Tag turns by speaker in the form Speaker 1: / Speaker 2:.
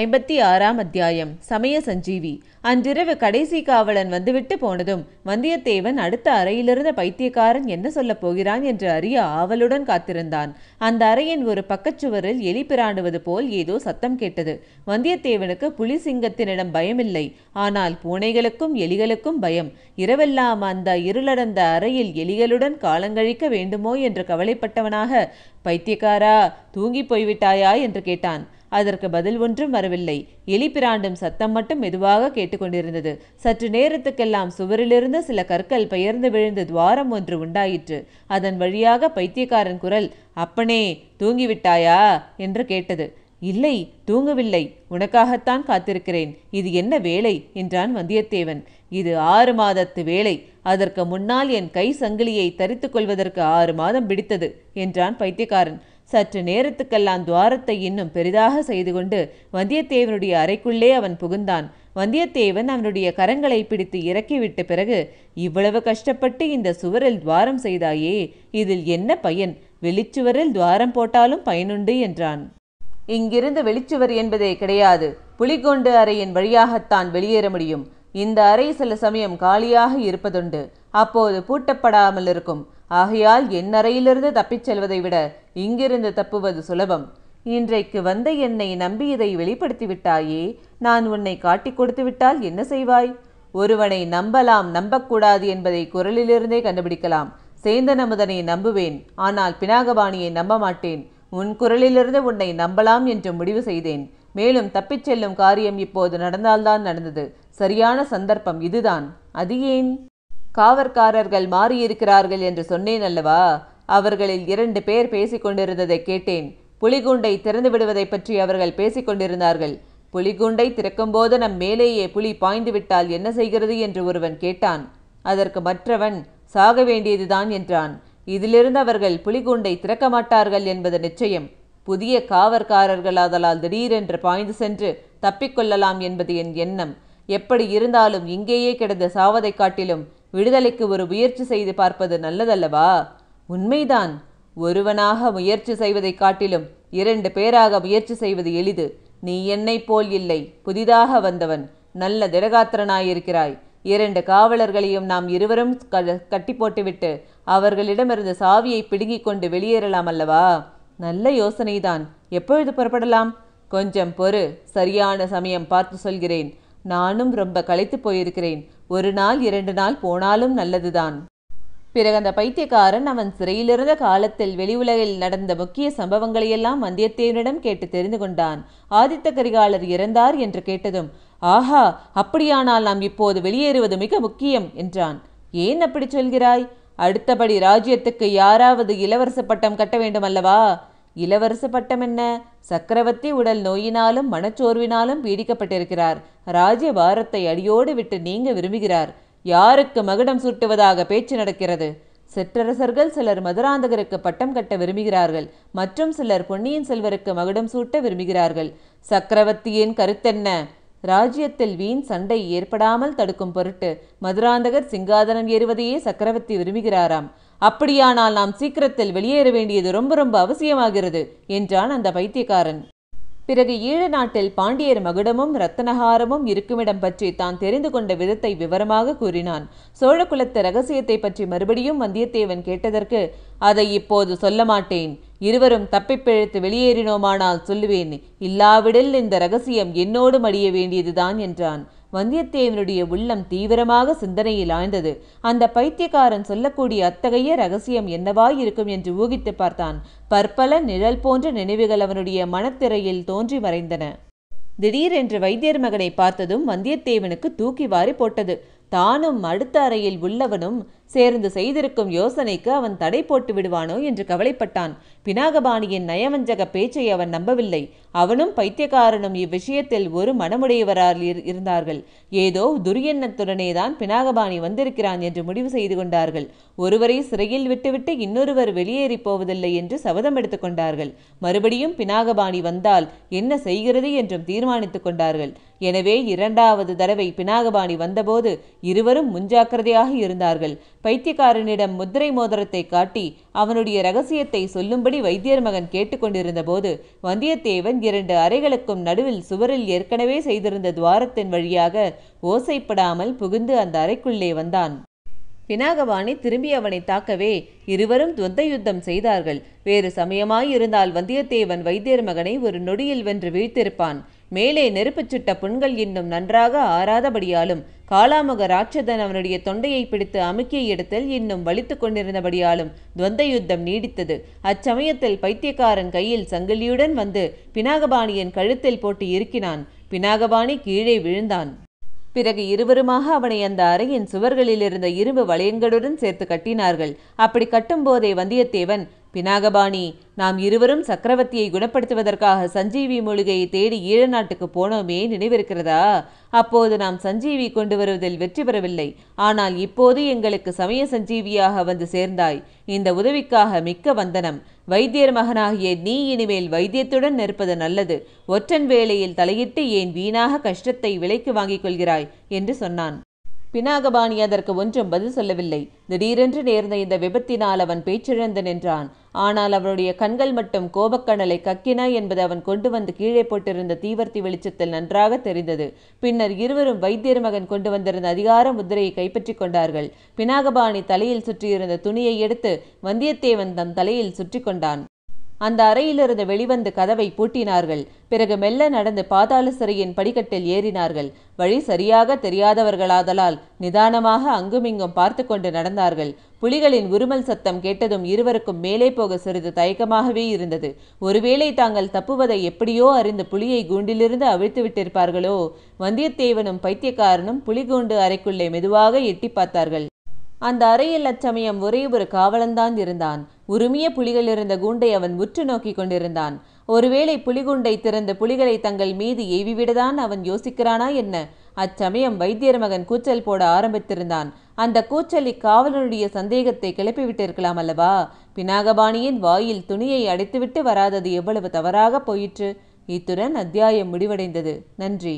Speaker 1: ஐம்பத்தி ஆறாம் அத்தியாயம் சமய சஞ்சீவி அன்றிரவு கடைசி காவலன் வந்துவிட்டு போனதும் வந்தியத்தேவன் அடுத்த அறையிலிருந்த பைத்தியக்காரன் என்ன சொல்லப் போகிறான் என்று அறிய ஆவலுடன் காத்திருந்தான் அந்த அறையின் ஒரு பக்கச்சுவரில் எலி பிராண்டுவது போல் ஏதோ சத்தம் கேட்டது வந்தியத்தேவனுக்கு புலி சிங்கத்தினிடம் பயமில்லை ஆனால் பூனைகளுக்கும் எலிகளுக்கும் பயம் இரவெல்லாம் அந்த இருளடந்த அறையில் எலிகளுடன் காலங்கழிக்க வேண்டுமோ என்று கவலைப்பட்டவனாக பைத்தியக்காரா தூங்கி போய்விட்டாயா என்று கேட்டான் அதற்கு பதில் ஒன்றும் வரவில்லை எலி பிராண்டும் சத்தம் மட்டும் மெதுவாக கேட்டுக்கொண்டிருந்தது சற்று நேரத்துக்கெல்லாம் சுவரிலிருந்து சில கற்கள் பெயர்ந்து விழுந்து துவாரம் ஒன்று உண்டாயிற்று அதன் வழியாக பைத்தியக்காரன் குரல் அப்பனே தூங்கிவிட்டாயா என்று கேட்டது இல்லை தூங்கவில்லை உனக்காகத்தான் காத்திருக்கிறேன் இது என்ன வேலை என்றான் வந்தியத்தேவன் இது ஆறு மாதத்து வேலை அதற்கு முன்னால் என் கை சங்கிலியை தரித்து கொள்வதற்கு ஆறு மாதம் பிடித்தது என்றான் பைத்தியக்காரன் சற்று நேரத்துக்கெல்லாம் துவாரத்தை இன்னும் பெரிதாக செய்து கொண்டு வந்தியத்தேவனுடைய அறைக்குள்ளே அவன் புகுந்தான் வந்தியத்தேவன் அவனுடைய கரங்களை பிடித்து இறக்கிவிட்ட பிறகு இவ்வளவு கஷ்டப்பட்டு இந்த சுவரில் துவாரம் செய்தாயே இதில் என்ன பயன் வெளிச்சுவரில் துவாரம் போட்டாலும் பயனுண்டு என்றான் இங்கிருந்து வெளிச்சுவர் என்பதே கிடையாது புலிகொண்டு அறையின் வழியாகத்தான் வெளியேற முடியும் இந்த அறை சில சமயம் காலியாக இருப்பதுண்டு அப்போது பூட்டப்படாமல் இருக்கும் ஆகையால் என் அறையிலிருந்து தப்பிச் செல்வதை விட இங்கிருந்து தப்புவது சுலபம் இன்றைக்கு வந்த என்னை நம்பி இதை வெளிப்படுத்திவிட்டாயே நான் உன்னை காட்டிக் கொடுத்து விட்டால் என்ன செய்வாய் ஒருவனை நம்பலாம் நம்பக்கூடாது என்பதை குரலிலிருந்தே கண்டுபிடிக்கலாம் சேந்தன் அமுதனை நம்புவேன் ஆனால் பினாகபாணியை நம்ப மாட்டேன் உன் குரலிலிருந்து உன்னை நம்பலாம் என்று முடிவு செய்தேன் மேலும் தப்பிச் செல்லும் காரியம் இப்போது நடந்தால்தான் நடந்தது சரியான சந்தர்ப்பம் இதுதான் அது ஏன் காவற்காரர்கள் மாறியிருக்கிறார்கள் என்று சொன்னேன் அல்லவா அவர்களில் இரண்டு பேர் பேசிக்கொண்டிருந்ததை கேட்டேன் புலிகுண்டை திறந்து விடுவதை பற்றி அவர்கள் பேசிக்கொண்டிருந்தார்கள் புலிகுண்டை திறக்கும்போது நம் மேலேயே புலி பாய்ந்து விட்டால் என்ன செய்கிறது என்று ஒருவன் கேட்டான் அதற்கு மற்றவன் சாக வேண்டியதுதான் என்றான் இதிலிருந்து அவர்கள் புலிகுண்டை திறக்க மாட்டார்கள் என்பது நிச்சயம் புதிய காவற்காரர்கள் ஆதலால் திடீரென்று பாய்ந்து சென்று தப்பிக்கொள்ளலாம் என்பது என் எண்ணம் எப்படி இருந்தாலும் இங்கேயே கிடந்த சாவதைக் காட்டிலும் விடுதலைக்கு ஒரு முயற்சி செய்து பார்ப்பது நல்லதல்லவா உண்மைதான் ஒருவனாக முயற்சி செய்வதைக் காட்டிலும் இரண்டு பேராக முயற்சி செய்வது எளிது நீ என்னை போல் இல்லை புதிதாக வந்தவன் நல்ல திடகாத்திரனாயிருக்கிறாய் இரண்டு காவலர்களையும் நாம் இருவரும் கட்டி போட்டுவிட்டு அவர்களிடமிருந்து சாவியை பிடுங்கிக் கொண்டு வெளியேறலாம் அல்லவா நல்ல யோசனைதான் எப்பொழுது புறப்படலாம் கொஞ்சம் பொறு சரியான சமயம் பார்த்து சொல்கிறேன் நானும் ரொம்ப களைத்து போயிருக்கிறேன் ஒரு நாள் இரண்டு நாள் போனாலும் நல்லதுதான் பிறகு அந்த பைத்தியக்காரன் அவன் சிறையிலிருந்த காலத்தில் வெளி உலகில் நடந்த முக்கிய சம்பவங்களையெல்லாம் வந்தியத்தேவனிடம் கேட்டு தெரிந்து கொண்டான் ஆதித்த கரிகாலர் இறந்தார் என்று கேட்டதும் ஆஹா அப்படியானால் நாம் இப்போது வெளியேறுவது மிக முக்கியம் என்றான் ஏன் அப்படி சொல்கிறாய் அடுத்தபடி ராஜ்யத்துக்கு யாராவது இளவரச பட்டம் கட்ட வேண்டும் அல்லவா இளவரச பட்டம் என்ன சக்கரவர்த்தி உடல் நோயினாலும் மனச்சோர்வினாலும் பீடிக்கப்பட்டிருக்கிறார் ராஜ்ய வாரத்தை அடியோடு விட்டு நீங்க விரும்புகிறார் யாருக்கு மகுடம் சூட்டுவதாக பேச்சு நடக்கிறது சிற்றரசர்கள் சிலர் மதுராந்தகருக்கு பட்டம் கட்ட விரும்புகிறார்கள் மற்றும் சிலர் பொன்னியின் செல்வருக்கு மகுடம் சூட்ட விரும்புகிறார்கள் சக்கரவர்த்தியின் கருத்தென்ன ராஜ்யத்தில் வீண் சண்டை ஏற்படாமல் தடுக்கும் பொருட்டு மதுராந்தகர் சிங்காதனம் ஏறுவதையே சக்கரவர்த்தி விரும்புகிறாராம் அப்படியானால் நாம் சீக்கிரத்தில் வெளியேற வேண்டியது ரொம்ப ரொம்ப அவசியமாகிறது என்றான் அந்த பைத்தியக்காரன் பிறகு ஈழ நாட்டில் பாண்டியர் மகுடமும் ரத்தனஹாரமும் இருக்குமிடம் பற்றி தான் தெரிந்து கொண்ட விதத்தை விவரமாக கூறினான் சோழகுலத்து ரகசியத்தை பற்றி மறுபடியும் வந்தியத்தேவன் கேட்டதற்கு அதை இப்போது சொல்ல மாட்டேன் இருவரும் தப்பிப்பிழைத்து வெளியேறினோமானால் சொல்லுவேன் இல்லாவிடில் இந்த ரகசியம் என்னோடு மடிய வேண்டியதுதான் என்றான் வந்தியத்தேவனுடைய உள்ளம் தீவிரமாக சிந்தனையில் ஆழ்ந்தது அந்த பைத்தியக்காரன் சொல்லக்கூடிய அத்தகைய ரகசியம் என்னவாயிருக்கும் என்று ஊகித்து பார்த்தான் பற்பல நிழல் போன்ற நினைவுகள் அவனுடைய மனத்திரையில் தோன்றி மறைந்தன திடீரென்று வைத்தியர் மகனை பார்த்ததும் வந்தியத்தேவனுக்கு தூக்கி வாரி போட்டது தானும் அடுத்த அறையில் உள்ளவனும் சேர்ந்து செய்திருக்கும் யோசனைக்கு அவன் தடை போட்டு விடுவானோ என்று கவலைப்பட்டான் பினாகபாணியின் நயவஞ்சக பேச்சை அவன் நம்பவில்லை அவனும் பைத்தியக்காரனும் இவ்விஷயத்தில் ஒரு மனமுடையவரால் இருந்தார்கள் ஏதோ துரியன்னத்துடனே தான் பினாகபாணி வந்திருக்கிறான் என்று முடிவு செய்து கொண்டார்கள் ஒருவரை சிறையில் விட்டுவிட்டு இன்னொருவர் வெளியேறி போவதில்லை என்று சபதம் கொண்டார்கள் மறுபடியும் பினாகபாணி வந்தால் என்ன செய்கிறது என்றும் தீர்மானித்துக் கொண்டார்கள் எனவே இரண்டாவது தடவை பினாகபாணி வந்தபோது இருவரும் முன்ஜாக்கிரதையாக இருந்தார்கள் பைத்தியக்காரனிடம் முத்திரை மோதிரத்தை காட்டி அவனுடைய ரகசியத்தை சொல்லும்படி வைத்தியர் மகன் கேட்டுக்கொண்டிருந்தபோது வந்தியத்தேவன் இரண்டு அறைகளுக்கும் நடுவில் சுவரில் ஏற்கனவே செய்திருந்த துவாரத்தின் வழியாக ஓசைப்படாமல் புகுந்து அந்த அறைக்குள்ளே வந்தான் பினாகபாணி திரும்பி அவனை தாக்கவே இருவரும் துவந்த யுத்தம் செய்தார்கள் வேறு சமயமாயிருந்தால் வந்தியத்தேவன் வைத்தியர் மகனை ஒரு நொடியில் வென்று வீழ்த்திருப்பான் மேலே நெருப்பு சுட்ட புண்கள் இன்னும் நன்றாக ஆறாதபடியாலும் காலாமுக ராட்சதன் அவனுடைய தொண்டையை பிடித்து அமுக்கிய இடத்தில் இன்னும் வலித்து கொண்டிருந்தபடியாலும் துவந்த யுத்தம் நீடித்தது அச்சமயத்தில் பைத்தியக்காரன் கையில் சங்கிலியுடன் வந்து பினாகபாணியின் கழுத்தில் போட்டு இருக்கினான் பினாகபாணி கீழே விழுந்தான் பிறகு இருவருமாக அவனை அந்த அறையின் சுவர்களில் இருந்த இரும்பு வளையங்களுடன் சேர்த்து கட்டினார்கள் அப்படி கட்டும்போதே வந்தியத்தேவன் பினாகபாணி நாம் இருவரும் சக்கரவர்த்தியை குணப்படுத்துவதற்காக சஞ்சீவி மூலிகையை தேடி ஈழ நாட்டுக்கு போனோமே நினைவிருக்கிறதா அப்போது நாம் சஞ்சீவி கொண்டு வருவதில் வெற்றி பெறவில்லை ஆனால் இப்போது எங்களுக்கு சமய சஞ்சீவியாக வந்து சேர்ந்தாய் இந்த உதவிக்காக மிக்க வந்தனம் வைத்தியர் மகனாகிய நீ இனிமேல் வைத்தியத்துடன் நிற்பது நல்லது ஒற்றன் வேளையில் தலையிட்டு ஏன் வீணாக கஷ்டத்தை விலைக்கு வாங்கிக் கொள்கிறாய் என்று சொன்னான் பினாகபாணி அதற்கு ஒன்றும் பதில் சொல்லவில்லை திடீரென்று நேர்ந்த இந்த விபத்தினால் அவன் பேச்சிழந்து நின்றான் ஆனால் அவனுடைய கண்கள் மட்டும் கோபக்கணலை கக்கினாய் என்பது அவன் கொண்டு வந்து கீழே போட்டிருந்த தீவர்த்தி வெளிச்சத்தில் நன்றாக தெரிந்தது பின்னர் இருவரும் வைத்தியர் மகன் கொண்டு வந்திருந்த அதிகார முதிரையை கைப்பற்றி கொண்டார்கள் பினாகபாணி தலையில் சுற்றியிருந்த துணியை எடுத்து வந்தியத்தேவன் தன் தலையில் சுற்றி கொண்டான் அந்த அறையிலிருந்து வெளிவந்து கதவை பூட்டினார்கள் பிறகு மெல்ல நடந்து பாதாள சிறையின் படிக்கட்டில் ஏறினார்கள் வழி சரியாக தெரியாதவர்களாதலால் நிதானமாக அங்குமிங்கும் பார்த்து கொண்டு நடந்தார்கள் புலிகளின் உருமல் சத்தம் கேட்டதும் இருவருக்கும் மேலே போக சிறிது தயக்கமாகவே இருந்தது ஒருவேளை தாங்கள் தப்புவதை எப்படியோ அறிந்து புலியை கூண்டிலிருந்து அவிழ்த்து விட்டிருப்பார்களோ வந்தியத்தேவனும் பைத்தியக்காரனும் புலிகூண்டு அறைக்குள்ளே மெதுவாக எட்டி பார்த்தார்கள் அந்த அறையில் அச்சமயம் ஒரே ஒரு காவலன்தான் இருந்தான் உரிமைய புலிகள் இருந்த கூண்டை அவன் உற்று நோக்கி கொண்டிருந்தான் ஒருவேளை புலிகுண்டை திறந்த புலிகளை தங்கள் மீது எய்விவிடதான் அவன் யோசிக்கிறானா என்ன அச்சமயம் வைத்தியர் மகன் கூச்சல் போட ஆரம்பித்திருந்தான் அந்த கூச்சல் இக்காவலனுடைய சந்தேகத்தை கிளப்பிவிட்டிருக்கலாம் அல்லவா பினாகபாணியின் வாயில் துணியை அடைத்துவிட்டு வராதது எவ்வளவு தவறாக போயிற்று இத்துடன் அத்தியாயம் முடிவடைந்தது நன்றி